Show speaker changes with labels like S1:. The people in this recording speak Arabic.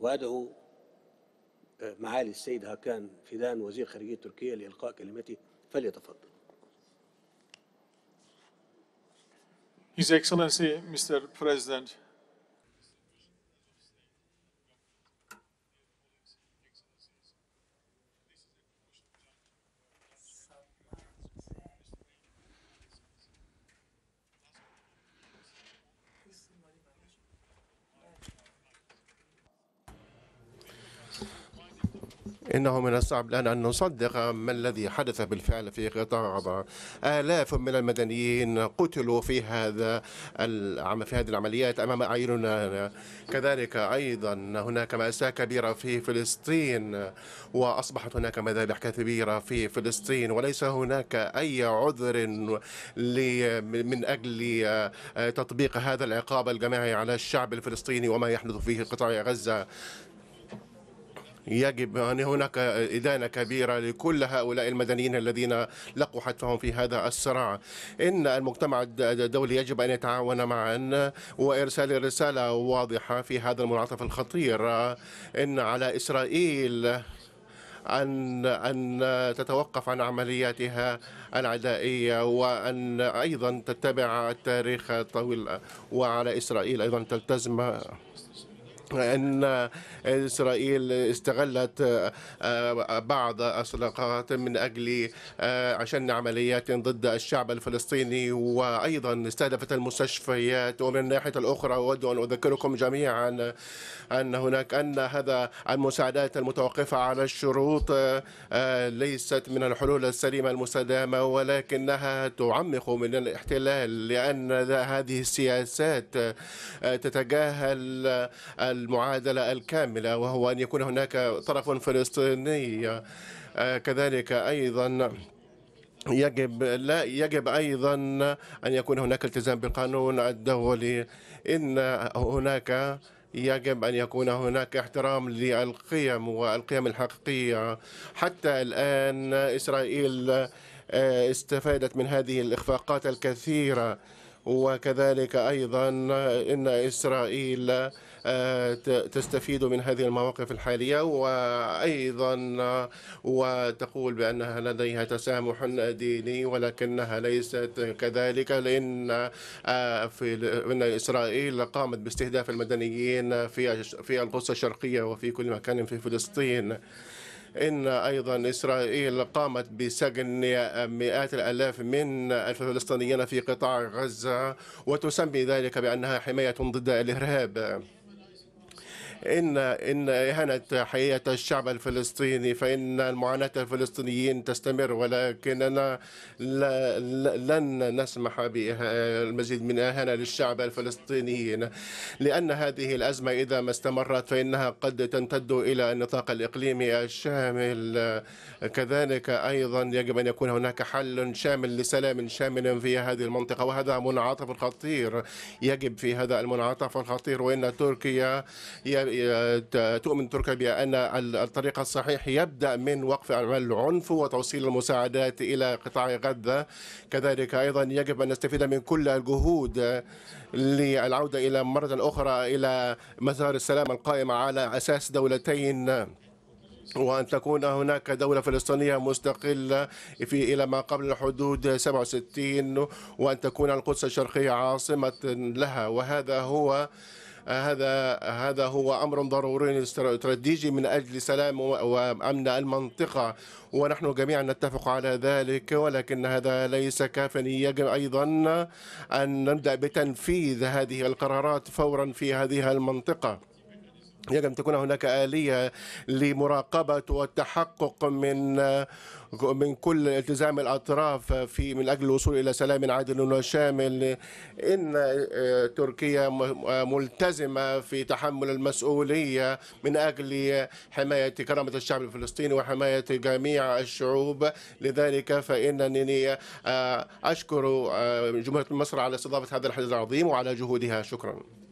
S1: وأدعو آه، معالي السيد هاكان فيدان وزير خارجية تركيا لإلقاء كلمته فليتفضل His Excellency Mr. President إنه من الصعب الآن أن نصدق ما الذي حدث بالفعل في قطاع غزة آلاف من المدنيين قتلوا في هذا العم في هذه العمليات أمام أعيننا كذلك أيضا هناك مأساة كبيرة في فلسطين وأصبحت هناك مذابح كبيرة في فلسطين وليس هناك أي عذر من أجل آه، تطبيق هذا العقاب الجماعي على الشعب الفلسطيني وما يحدث فيه قطاع غزة يجب أن هناك إدانة كبيرة لكل هؤلاء المدنيين الذين لقوا حتفهم في هذا الصراع إن المجتمع الدولي يجب أن يتعاون معا وإرسال رسالة واضحة في هذا المنعطف الخطير إن على إسرائيل أن أن تتوقف عن عملياتها العدائية وأن أيضا تتبع التاريخ الطويل وعلى إسرائيل أيضا تلتزم أن إسرائيل استغلت آه، بعض الصداقات من أجل آه، عشان عمليات ضد الشعب الفلسطيني وأيضا استهدفت المستشفيات ومن الناحية الأخرى أود أن أذكركم جميعا أن هناك أن هذا المساعدات المتوقفة على الشروط آه، ليست من الحلول السليمة المستدامة ولكنها تعمق من الاحتلال لأن هذه السياسات تتجاهل المعادله الكامله وهو ان يكون هناك طرف فلسطيني آه، كذلك ايضا يجب لا يجب ايضا ان يكون هناك التزام بالقانون الدولي ان هناك يجب أن يكون هناك احترام للقيم والقيم الحقيقية حتى الآن إسرائيل آه، استفادت من هذه الإخفاقات الكثيرة وكذلك أيضا إن إسرائيل آه، تستفيد من هذه المواقف الحالية وأيضا آه، وتقول بأنها لديها تسامح ديني ولكنها ليست كذلك لأن آه، في إن إسرائيل قامت باستهداف المدنيين في في القدس الشرقية وفي كل مكان في فلسطين إن أيضا إسرائيل قامت بسجن مئات الآلاف من الفلسطينيين في قطاع غزة وتسمي ذلك بأنها حماية ضد الإرهاب إن إن إهانة حياة الشعب الفلسطيني فإن معاناة الفلسطينيين تستمر ولكننا لا لن نسمح بالمزيد من إهانة للشعب الفلسطيني لأن هذه الأزمة إذا ما استمرت فإنها قد تمتد إلى النطاق الإقليمي الشامل كذلك أيضا يجب أن يكون هناك حل شامل لسلام شامل في هذه المنطقة وهذا منعطف خطير يجب في هذا المنعطف الخطير وإن تركيا تؤمن تركيا بأن الطريق الصحيح يبدأ من وقف العنف وتوصيل المساعدات إلى قطاع غزة كذلك أيضا يجب أن نستفيد من كل الجهود للعودة إلى مرة أخرى إلى مسار السلام القائم على أساس دولتين وأن تكون هناك دولة فلسطينية مستقلة في إلى ما قبل الحدود 67 وأن تكون القدس الشرقية عاصمة لها وهذا هو هذا هذا هو امر ضروري استراتيجي من اجل سلام وامن المنطقه ونحن جميعا نتفق على ذلك ولكن هذا ليس كافيا يجب ايضا ان نبدا بتنفيذ هذه القرارات فورا في هذه المنطقه يجب أن تكون هناك آلية لمراقبة والتحقق من من كل التزام الأطراف في من أجل الوصول إلى سلام عادل وشامل إن آه، تركيا آه، ملتزمة في تحمل المسؤولية من أجل حماية كرامة الشعب الفلسطيني وحماية جميع الشعوب لذلك فإنني آه، أشكر جمهورية مصر على استضافة هذا الحدث العظيم وعلى جهودها شكرا